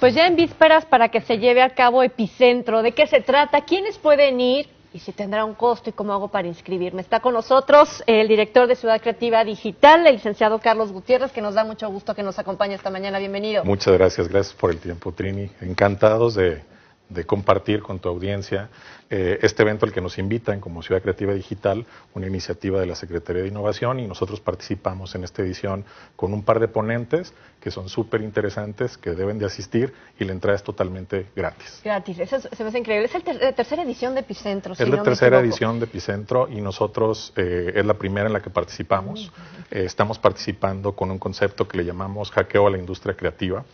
Pues ya en vísperas para que se lleve a cabo Epicentro, ¿de qué se trata? ¿Quiénes pueden ir? ¿Y si tendrá un costo y cómo hago para inscribirme? Está con nosotros el director de Ciudad Creativa Digital, el licenciado Carlos Gutiérrez, que nos da mucho gusto que nos acompañe esta mañana. Bienvenido. Muchas gracias, gracias por el tiempo, Trini. Encantados de, de compartir con tu audiencia eh, este evento al que nos invitan como Ciudad Creativa Digital, una iniciativa de la Secretaría de Innovación y nosotros participamos en esta edición con un par de ponentes que son súper interesantes, que deben de asistir y la entrada es totalmente gratis. Gratis, eso se me hace increíble. Es la tercera edición de Epicentro. Es la tercera edición de Epicentro y nosotros eh, es la primera en la que participamos. Eh, estamos participando con un concepto que le llamamos hackeo a la industria creativa.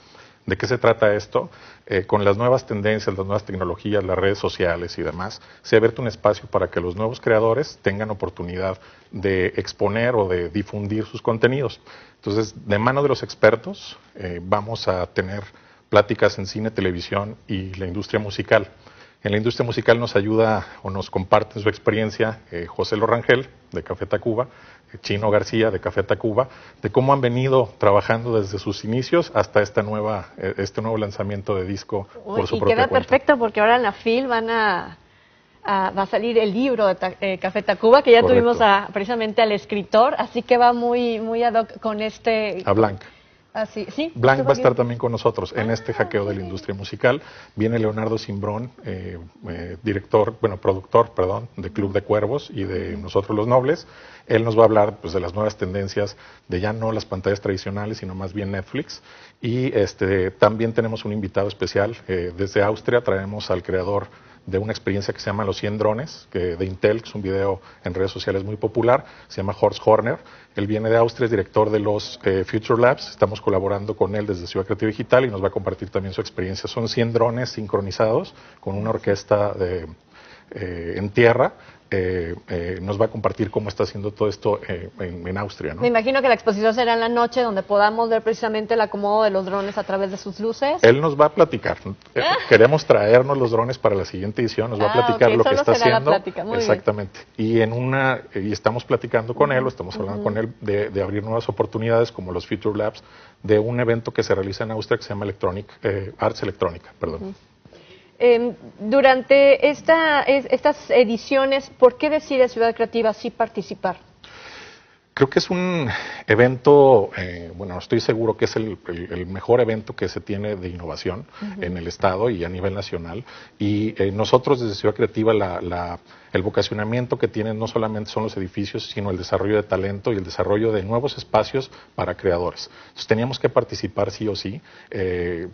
¿De qué se trata esto? Eh, con las nuevas tendencias, las nuevas tecnologías, las redes sociales y demás, se ha abierto un espacio para que los nuevos creadores tengan oportunidad de exponer o de difundir sus contenidos. Entonces, de mano de los expertos, eh, vamos a tener pláticas en cine, televisión y la industria musical. En la industria musical nos ayuda o nos comparte su experiencia eh, José Lorangel de Café Tacuba, Chino García de Café Tacuba, de cómo han venido trabajando desde sus inicios hasta eh, este nuevo lanzamiento de disco por su y queda perfecto porque ahora en la FIL van a, va a salir el libro de eh, Café Tacuba, que ya tuvimos precisamente al escritor, así que va muy, muy con este... A Blanca. Ah, Así, Blanc va a estar también con nosotros en este ah, hackeo de la industria musical. Viene Leonardo Simbrón, eh, eh, director, bueno, productor, perdón, de Club de Cuervos y de Nosotros los Nobles. Él nos va a hablar pues, de las nuevas tendencias de ya no las pantallas tradicionales, sino más bien Netflix. Y este, también tenemos un invitado especial eh, desde Austria. Traemos al creador de una experiencia que se llama Los 100 drones, que de Intel, que es un video en redes sociales muy popular, se llama Horst Horner. Él viene de Austria, es director de los eh, Future Labs. Estamos colaborando con él desde Ciudad Creativa Digital y nos va a compartir también su experiencia. Son 100 drones sincronizados con una orquesta de, eh, en tierra eh, eh, nos va a compartir cómo está haciendo todo esto eh, en, Austria. ¿no? Me imagino que la exposición será en la noche, donde podamos ver precisamente el acomodo de los drones a través de sus luces. Él nos va a platicar. Queremos traernos los drones para la siguiente edición. Nos va a ah, platicar lo que está haciendo. Exactamente. Y en una y estamos platicando con él, o estamos hablando con él de, abrir nuevas oportunidades como los Future Labs de un evento que se realiza en Austria que se llama Electronic Arts Electrónica, perdón. Em, durante esta, estas ediciones, ¿por qué decide Ciudad Creativa sí participar? Creo que es un evento, eh, bueno, estoy seguro que es el, mejor evento que se tiene de innovación en el Estado y a nivel nacional. Y eh, nosotros desde Ciudad Creativa, el vocacionamiento que tienen no solamente son los edificios, sino el desarrollo de talento y el desarrollo de nuevos espacios para creadores. Entonces teníamos que participar sí o sí. Eh,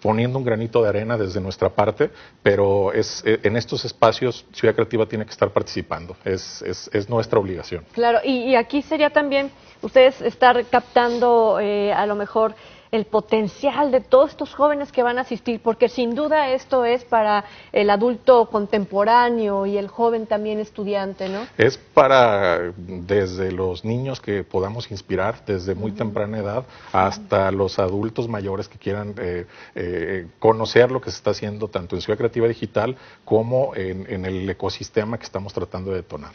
poniendo un granito de arena desde nuestra parte, pero es, eh, en estos espacios Ciudad Creativa tiene que estar participando, es, es, es nuestra obligación. Claro, y, aquí sería también ustedes estar captando eh, a lo mejor el potencial de todos estos jóvenes que van a asistir, porque sin duda esto es para el adulto contemporáneo y el joven también estudiante, ¿no? Es para desde los niños que podamos inspirar desde muy temprana edad hasta los adultos mayores que quieran eh, eh, conocer lo que se está haciendo tanto en Ciudad Creativa Digital como en el ecosistema que estamos tratando de detonar.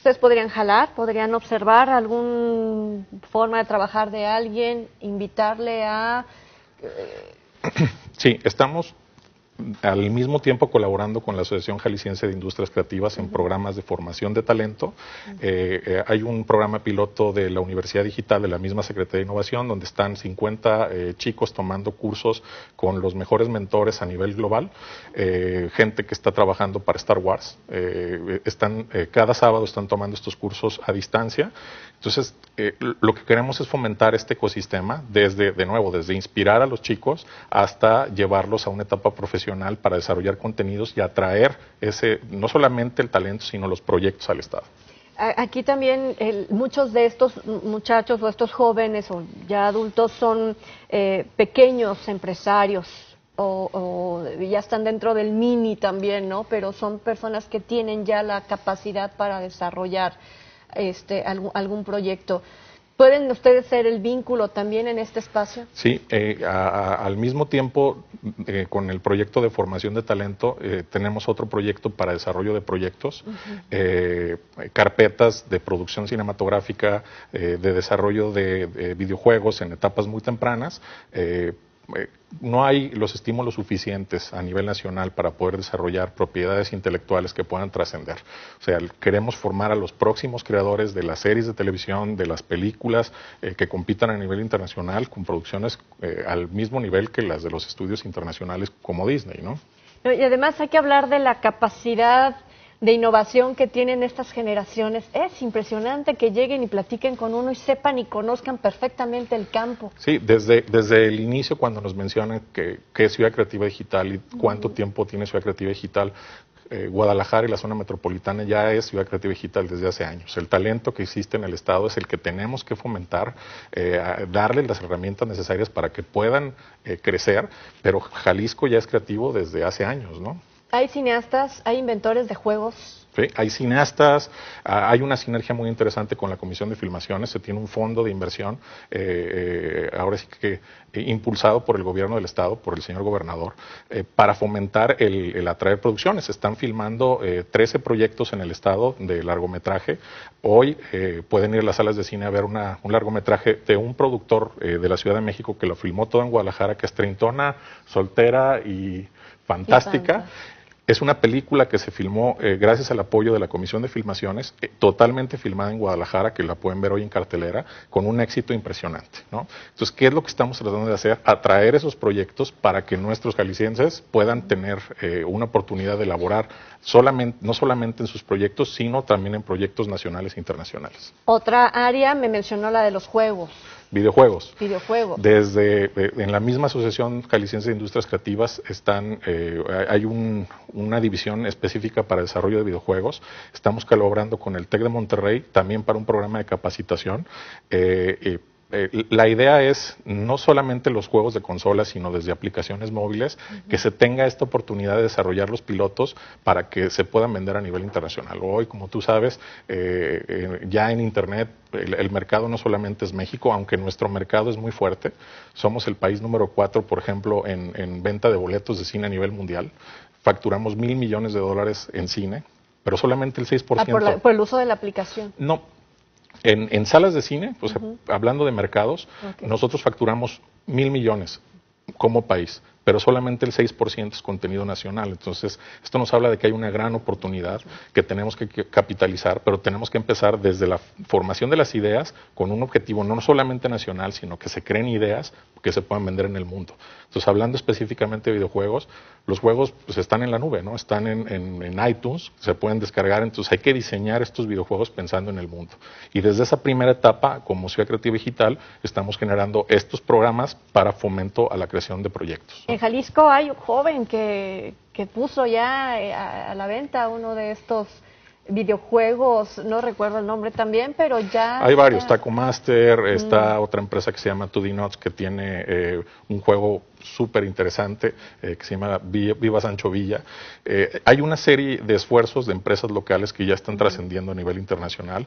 Ustedes podrían jalar, podrían observar alguna forma de trabajar de alguien, invitarle a... Eh, sí, estamos al mismo tiempo colaborando con la Asociación Jalisciense de Industrias Creativas en programas de formación de talento. Eh, eh, hay un programa piloto de la Universidad Digital de la misma Secretaría de Innovación donde están 50 eh, chicos tomando cursos con los mejores mentores a nivel global, gente que está trabajando para Star Wars. están, cada sábado están tomando estos cursos a distancia. Entonces, lo que queremos es fomentar este ecosistema desde, de nuevo, desde inspirar a los chicos hasta llevarlos a una etapa profesional para desarrollar contenidos y atraer ese, no solamente el talento, sino los proyectos al Estado. Aquí también muchos de estos muchachos o estos jóvenes o ya adultos son eh, pequeños empresarios o, o, ya están dentro del mini también, ¿no? Pero son personas que tienen ya la capacidad para desarrollar este, algún, algún proyecto. ¿Pueden ustedes ser el vínculo también en este espacio? Sí, eh, al mismo tiempo eh, con el proyecto de formación de talento eh, tenemos otro proyecto para desarrollo de proyectos, carpetas de producción cinematográfica, de desarrollo de, videojuegos en etapas muy tempranas eh, no hay los estímulos suficientes a nivel nacional para poder desarrollar propiedades intelectuales que puedan trascender. O sea, queremos formar a los próximos creadores de las series de televisión, de las películas eh, que compitan a nivel internacional con producciones eh, al mismo nivel que las de los estudios internacionales como Disney, ¿no? Y además hay que hablar de la capacidad de innovación que tienen estas generaciones. Es impresionante que lleguen y platiquen con uno y sepan y conozcan perfectamente el campo. Sí, desde, desde el inicio cuando nos mencionan que, es Ciudad Creativa Digital y cuánto tiempo tiene Ciudad Creativa Digital, eh, Guadalajara y la zona metropolitana ya es ciudad creativa digital desde hace años. El talento que existe en el Estado es el que tenemos que fomentar, eh, darle las herramientas necesarias para que puedan eh, crecer, pero Jalisco ya es creativo desde hace años, ¿no? Hay cineastas, hay inventores de juegos. Sí, hay cineastas, ah, hay una sinergia muy interesante con la Comisión de Filmaciones, se tiene un fondo de inversión, eh, eh, ahora sí que eh, impulsado por el gobierno del Estado, por el señor gobernador, para fomentar el, atraer producciones. Están filmando 13 proyectos en el Estado de largometraje. Hoy pueden ir a las salas de cine a ver un largometraje de un productor de la Ciudad de México que lo filmó todo en Guadalajara, que es trintona, soltera y fantástica. Es una película que se filmó eh, gracias al apoyo de la Comisión de Filmaciones, eh, totalmente filmada en Guadalajara, que la pueden ver hoy en cartelera, con un éxito impresionante. Entonces, ¿qué es lo que estamos tratando de hacer? Atraer esos proyectos para que nuestros jaliscienses puedan tener eh, una oportunidad de elaborar no solamente en sus proyectos, sino también en proyectos nacionales e internacionales. Otra área me mencionó la de los juegos. Videojuegos. Videojuegos. Desde, eh, en la misma Asociación Jalisciense de Industrias Creativas están, eh, hay una división específica para desarrollo de videojuegos. Estamos colaborando con el TEC de Monterrey también para un programa de capacitación. Eh, eh, la idea es no solamente los juegos de consolas, sino desde aplicaciones móviles, que se tenga esta oportunidad de desarrollar los pilotos para que se puedan vender a nivel internacional. Hoy, como tú sabes, eh, eh, ya en Internet el, mercado no solamente es México, aunque nuestro mercado es muy fuerte. Somos el país número cuatro, por ejemplo, en, venta de boletos de cine a nivel mundial. Facturamos mil millones de dólares en cine, pero solamente el 6%. por, ah, por, el uso de la aplicación. No, en, salas de cine, hablando de mercados, nosotros facturamos mil millones como país pero solamente el 6% es contenido nacional. Entonces, esto nos habla de que hay una gran oportunidad que tenemos que capitalizar, pero tenemos que empezar desde la formación de las ideas con un objetivo no solamente nacional, sino que se creen ideas que se puedan vender en el mundo. Entonces, hablando específicamente de videojuegos, los juegos pues, están en la nube, ¿no? Están en, en iTunes, se pueden descargar, entonces hay que diseñar estos videojuegos pensando en el mundo. Y desde esa primera etapa, como Ciudad Creativa Digital, estamos generando estos programas para fomento a la creación de proyectos. En Jalisco hay un joven que, que puso ya eh, a, la venta uno de estos videojuegos, no recuerdo el nombre también, pero ya... Hay varios, Taco Master, mm. está otra empresa que se llama 2D que tiene eh, un juego súper interesante eh, que se llama Viva Sancho Villa. Eh, hay una serie de esfuerzos de empresas locales que ya están mm. trascendiendo a nivel internacional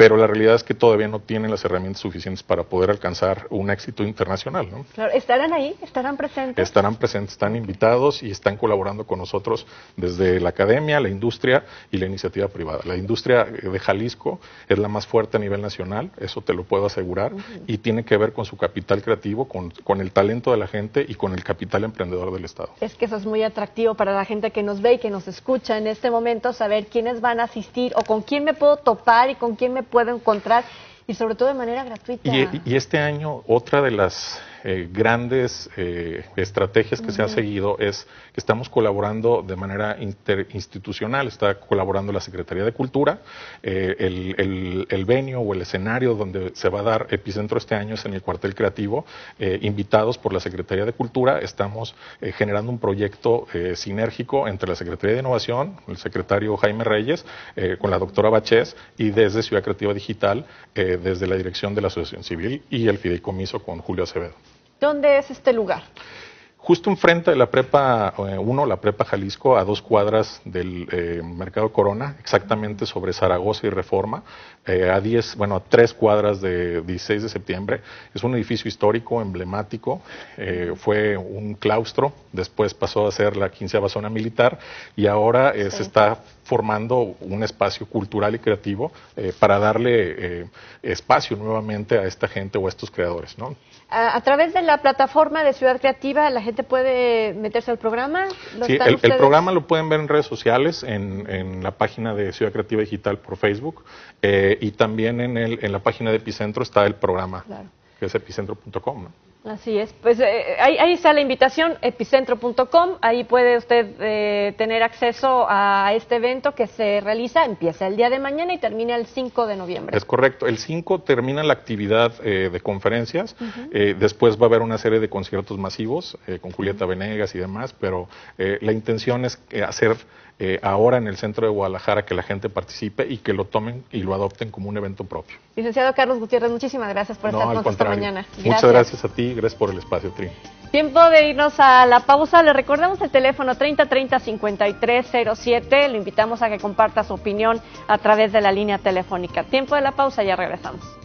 pero la realidad es que todavía no tienen las herramientas suficientes para poder alcanzar un éxito internacional. ¿no? Claro, ¿Estarán ahí? ¿Estarán presentes? Estarán presentes, están invitados y están colaborando con nosotros desde la academia, la industria y la iniciativa privada. La industria eh, de Jalisco es la más fuerte a nivel nacional, eso te lo puedo asegurar, y tiene que ver con su capital creativo, con, con el talento de la gente y con el capital emprendedor del Estado. Es que eso es muy atractivo para la gente que nos ve y que nos escucha en este momento, saber quiénes van a asistir o con quién me puedo topar y con quién me puedo encontrar y sobre todo de manera gratuita. Y, y este año otra de las eh, grandes eh, estrategias que se han seguido es que estamos colaborando de manera interinstitucional, está colaborando la Secretaría de Cultura, eh, el, el, venio o el escenario donde se va a dar epicentro este año es en el cuartel creativo, invitados por la Secretaría de Cultura, estamos generando un proyecto sinérgico entre la Secretaría de Innovación, el secretario Jaime Reyes, con la doctora Baches y desde Ciudad Creativa Digital, desde la dirección de la Asociación Civil y el Fideicomiso con Julio Acevedo. ¿Dónde es este lugar? justo enfrente de la prepa 1, eh, la prepa Jalisco, a dos cuadras del eh, Mercado Corona, exactamente sobre Zaragoza y Reforma, eh, a bueno, a tres cuadras de 16 de septiembre. Es un edificio histórico, emblemático, fue un claustro, después pasó a ser la quinceava zona militar y ahora se está formando un espacio cultural y creativo para darle espacio nuevamente a esta gente o a estos creadores, ¿no? A, través de la plataforma de Ciudad Creativa, la te puede meterse al programa. Sí, el, programa lo pueden ver en redes sociales, en, en, la página de Ciudad Creativa Digital por Facebook eh, y también en, el, en la página de Epicentro está el programa, que es epicentro.com. Así es, pues eh, ahí, está la invitación, epicentro.com, ahí puede usted eh, tener acceso a este evento que se realiza, empieza el día de mañana y termina el 5 de noviembre. Es correcto, el 5 termina la actividad eh, de conferencias, después va a haber una serie de conciertos masivos con Julieta Venegas y demás, pero la intención es hacer ahora en el centro de Guadalajara que la gente participe y que lo tomen y lo adopten como un evento propio. Licenciado Carlos Gutiérrez, muchísimas gracias por estar con nosotros esta mañana. Muchas gracias a ti gracias por el espacio, Tri. Tiempo de irnos a la pausa. Le recordamos el teléfono 3030-5307. Lo invitamos a que comparta su opinión a través de la línea telefónica. Tiempo de la pausa, ya regresamos.